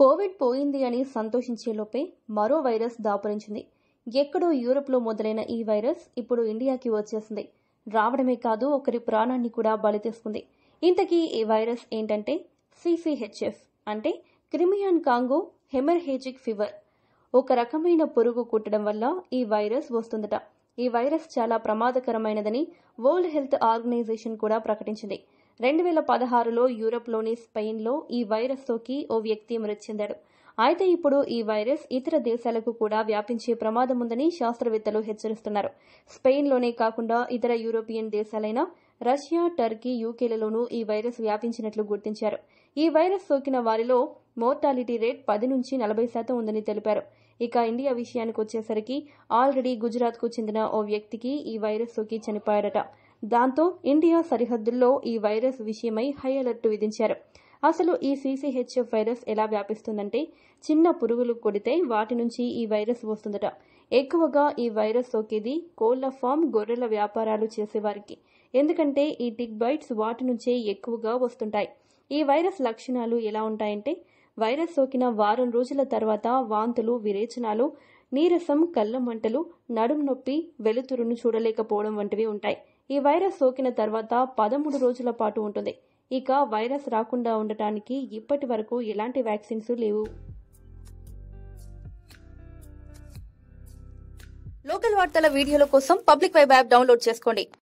Covid పోయింది అని సంతోషించేలోపే మరో వైరస్ దాపురించింది ఎక్కడో యూరప్లో మొదలైన ఈ వైరస్ ఇప్పుడు ఇండియాకి వచ్చేసింది రావడమే కాదు ఒకరి ప్రాణాన్ని కూడా బలి ఇంతకీ ఈ వైరస్ ఏంటంటే సిసిహెచ్ఎఫ్ అంటే క్రిమియాన్ కాంగో హెమర్హేజిక్ ఫీవర్ ఒక రకమైన పురుగు కుట్టడం వల్ల ఈ వైరస్ వస్తుందట ఈ వైరస్ చాలా ప్రమాదకరమైనదని వరల్డ్ హెల్త్ ఆర్గనైజేషన్ కూడా ప్రకటించింది రెండు వేల పదహారులో యూరోప్లోని స్పెయిన్లో ఈ వైరస్ సోకి ఓ వ్యక్తి మృతి చెందాడు అయితే ఇప్పుడు ఈ వైరస్ ఇతర దేశాలకు కూడా వ్యాపించే ప్రమాదం ఉందని శాస్త్రవేత్తలు హెచ్చరిస్తున్నారు స్పెయిన్లోనే కాకుండా ఇతర యూరోపియన్ దేశాలైన రష్యా టర్కీ యూకేలలోనూ ఈ వైరస్ వ్యాపించినట్లు గుర్తించారు ఈ వైరస్ సోకిన వారిలో మోర్టాలిటీ రేట్ పది నుంచి నలభై శాతం ఉందని తెలిపారు ఇక ఇండియా విషయానికి వచ్చేసరికి ఆల్రెడీ గుజరాత్కు చెందిన ఓ వ్యక్తికి ఈ వైరస్ సోకి చనిపోయారట దాంతో ఇండియా సరిహద్దుల్లో ఈ వైరస్ విషయమై హై అలర్ట్ విధించారు అసలు ఈ సీసీహెచ్ఎఫ్ వైరస్ ఎలా వ్యాపిస్తుందంటే చిన్న పురుగులు కొడితే వాటి నుంచి ఈ వైరస్ వస్తుందట ఎక్కువగా ఈ వైరస్ సోకేది కోళ్ల ఫామ్ గొర్రెల వ్యాపారాలు చేసేవారికి ఎందుకంటే ఈ టిక్ బైట్స్ వాటి నుంచే ఎక్కువగా వస్తుంటాయి ఈ వైరస్ లక్షణాలు ఎలా ఉంటాయంటే వైరస్ సోకిన వారం రోజుల తర్వాత వాంతులు విరేచనాలు నీరసం కళ్ళ మంటలు నడుం నొప్పి వెలుతురును చూడలేకపోవడం వంటివి ఉంటాయి ఈ వైరస్ సోకిన తర్వాత పదమూడు రోజుల పాటు ఉంటుంది ఇక వైరస్ రాకుండా ఉండటానికి ఇప్పటి వరకు ఎలాంటి వ్యాక్సిన్స్ లేవు లోకల్ వార్తల వీడియోల కోసం పబ్లిక్ వైబ్ యాప్ డౌన్లోడ్ చేసుకోండి